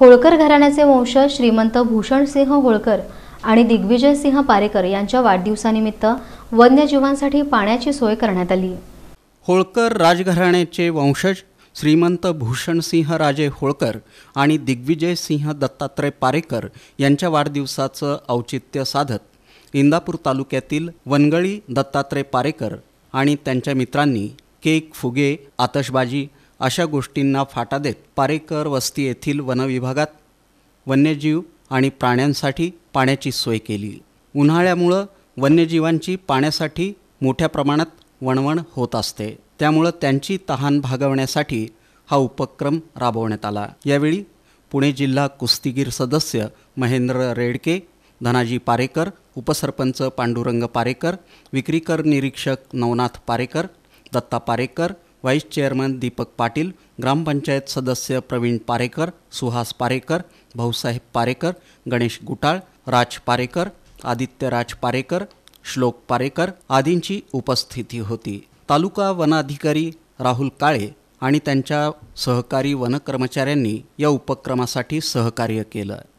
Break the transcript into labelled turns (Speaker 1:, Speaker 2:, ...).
Speaker 1: होळकर घराण्याचे वंशज श्रीमंत भूषणसिंह होळकर आणि दिग्विजयसिंह पारेकर यांच्या वाढदिवसानिमित्त वन्यजीवांसाठी पाण्याची सोय करण्यात आली
Speaker 2: होळकर राजघराण्याचे वंशज श्रीमंत भूषणसिंह राजे होळकर आणि दिग्विजयसिंह दत्तात्रय पारेकर यांच्या वाढदिवसाचं औचित्य साधत इंदापूर तालुक्यातील वनगळी दत्तात्रय पारेकर आणि त्यांच्या मित्रांनी केक फुगे आतषबाजी अशा गोष्टींना फाटा देत पारेकर वस्ती येथील वनविभागात वन्यजीव आणि प्राण्यांसाठी पाण्याची सोय केली उन्हाळ्यामुळं वन्यजीवांची पाण्यासाठी मोठ्या प्रमाणात वणवण होत असते त्यामुळं त्यांची तहान भागवण्यासाठी हा उपक्रम राबवण्यात आला यावेळी पुणे जिल्हा कुस्तीगीर सदस्य महेंद्र रेडके धनाजी पारेकर उपसरपंच पांडुरंग पारेकर विक्रीकर निरीक्षक नवनाथ पारेकर दत्ता पारेकर व्हाईस चेअरमन दीपक पाटील ग्रामपंचायत सदस्य प्रवीण पारेकर सुहास पारेकर भाऊसाहेब पारेकर गणेश गुटाळ राज पारेकर आदित्य राज पारेकर श्लोक पारेकर आदींची उपस्थिती होती तालुका वनाधिकारी राहुल काळे आणि त्यांच्या सहकारी वनकर्मचाऱ्यांनी या उपक्रमासाठी सहकार्य केलं